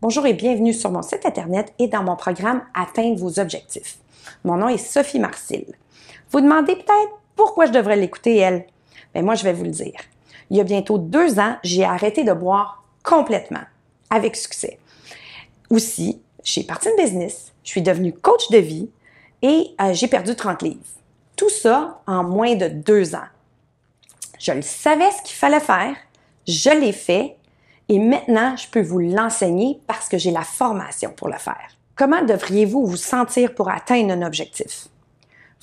Bonjour et bienvenue sur mon site internet et dans mon programme Atteindre vos objectifs. Mon nom est Sophie Marcille. Vous demandez peut-être pourquoi je devrais l'écouter, elle. Mais ben, moi, je vais vous le dire. Il y a bientôt deux ans, j'ai arrêté de boire complètement, avec succès. Aussi, j'ai parti de business, je suis devenue coach de vie et euh, j'ai perdu 30 livres. Tout ça en moins de deux ans. Je le savais ce qu'il fallait faire, je l'ai fait et maintenant, je peux vous l'enseigner parce que j'ai la formation pour le faire. Comment devriez-vous vous sentir pour atteindre un objectif?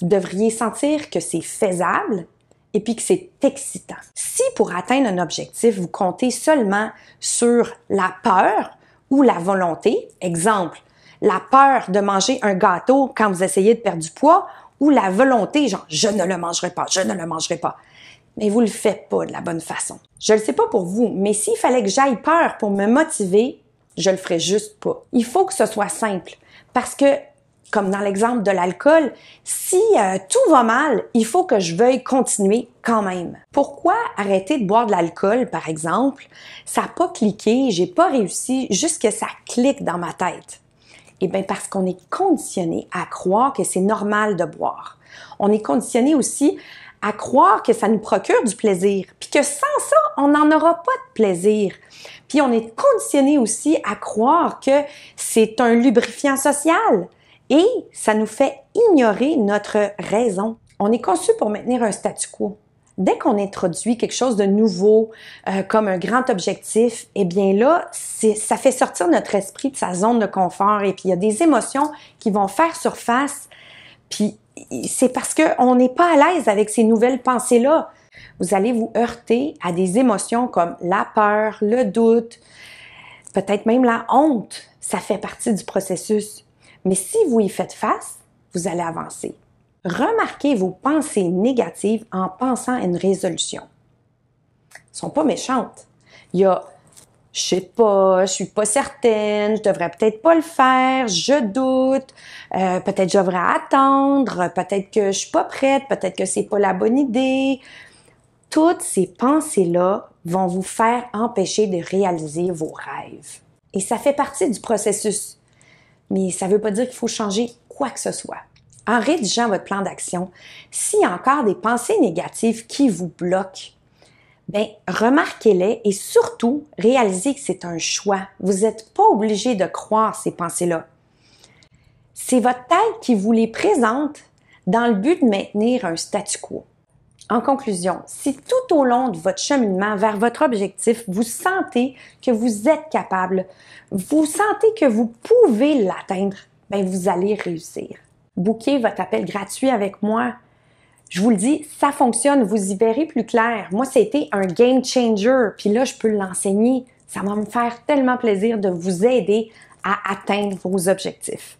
Vous devriez sentir que c'est faisable et puis que c'est excitant. Si pour atteindre un objectif, vous comptez seulement sur la peur ou la volonté, exemple, la peur de manger un gâteau quand vous essayez de perdre du poids ou la volonté, genre, je ne le mangerai pas, je ne le mangerai pas mais vous le faites pas de la bonne façon. Je le sais pas pour vous, mais s'il fallait que j'aille peur pour me motiver, je le ferais juste pas. Il faut que ce soit simple parce que comme dans l'exemple de l'alcool, si euh, tout va mal, il faut que je veuille continuer quand même. Pourquoi arrêter de boire de l'alcool, par exemple? Ça n'a pas cliqué, j'ai pas réussi, juste que ça clique dans ma tête. Eh bien, parce qu'on est conditionné à croire que c'est normal de boire. On est conditionné aussi à croire que ça nous procure du plaisir, puis que sans ça, on n'en aura pas de plaisir. Puis on est conditionné aussi à croire que c'est un lubrifiant social et ça nous fait ignorer notre raison. On est conçu pour maintenir un statu quo. Dès qu'on introduit quelque chose de nouveau euh, comme un grand objectif, eh bien là, ça fait sortir notre esprit de sa zone de confort et puis il y a des émotions qui vont faire surface puis c'est parce qu'on n'est pas à l'aise avec ces nouvelles pensées-là. Vous allez vous heurter à des émotions comme la peur, le doute, peut-être même la honte. Ça fait partie du processus. Mais si vous y faites face, vous allez avancer. Remarquez vos pensées négatives en pensant à une résolution. Elles ne sont pas méchantes. Il y a je sais pas, je suis pas certaine, je devrais peut-être pas le faire, je doute, euh, peut-être je devrais attendre, peut-être que je suis pas prête, peut-être que c'est pas la bonne idée. Toutes ces pensées-là vont vous faire empêcher de réaliser vos rêves. Et ça fait partie du processus. Mais ça ne veut pas dire qu'il faut changer quoi que ce soit. En rédigeant votre plan d'action, s'il y a encore des pensées négatives qui vous bloquent, ben remarquez-les et surtout réalisez que c'est un choix. Vous n'êtes pas obligé de croire ces pensées-là. C'est votre tête qui vous les présente dans le but de maintenir un statu quo. En conclusion, si tout au long de votre cheminement vers votre objectif, vous sentez que vous êtes capable, vous sentez que vous pouvez l'atteindre, ben vous allez réussir. Bouquez votre appel gratuit avec moi je vous le dis, ça fonctionne, vous y verrez plus clair. Moi, c'était un game changer, puis là, je peux l'enseigner. Ça va me faire tellement plaisir de vous aider à atteindre vos objectifs.